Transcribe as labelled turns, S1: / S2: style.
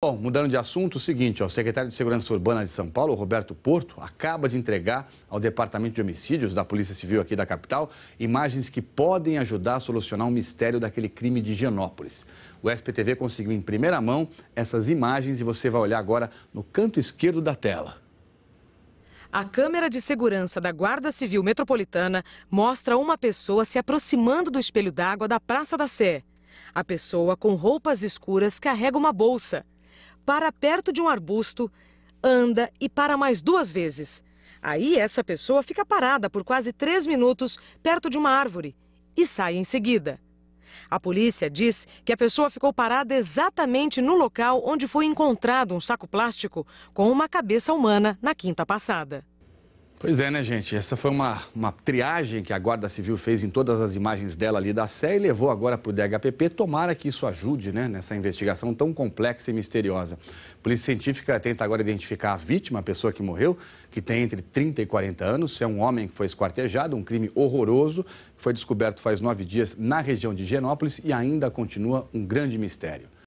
S1: Bom, mudando de assunto, o seguinte, ó, o secretário de Segurança Urbana de São Paulo, Roberto Porto, acaba de entregar ao Departamento de Homicídios da Polícia Civil aqui da capital imagens que podem ajudar a solucionar o mistério daquele crime de Higienópolis. O SPTV conseguiu em primeira mão essas imagens e você vai olhar agora no canto esquerdo da tela.
S2: A câmera de segurança da Guarda Civil Metropolitana mostra uma pessoa se aproximando do espelho d'água da Praça da Sé. A pessoa, com roupas escuras, carrega uma bolsa para perto de um arbusto, anda e para mais duas vezes. Aí essa pessoa fica parada por quase três minutos perto de uma árvore e sai em seguida. A polícia diz que a pessoa ficou parada exatamente no local onde foi encontrado um saco plástico com uma cabeça humana na quinta passada.
S1: Pois é, né, gente? Essa foi uma, uma triagem que a Guarda Civil fez em todas as imagens dela ali da Sé e levou agora para o DHPP. Tomara que isso ajude, né, nessa investigação tão complexa e misteriosa. A Polícia Científica tenta agora identificar a vítima, a pessoa que morreu, que tem entre 30 e 40 anos. É um homem que foi esquartejado, um crime horroroso, que foi descoberto faz nove dias na região de Genópolis e ainda continua um grande mistério.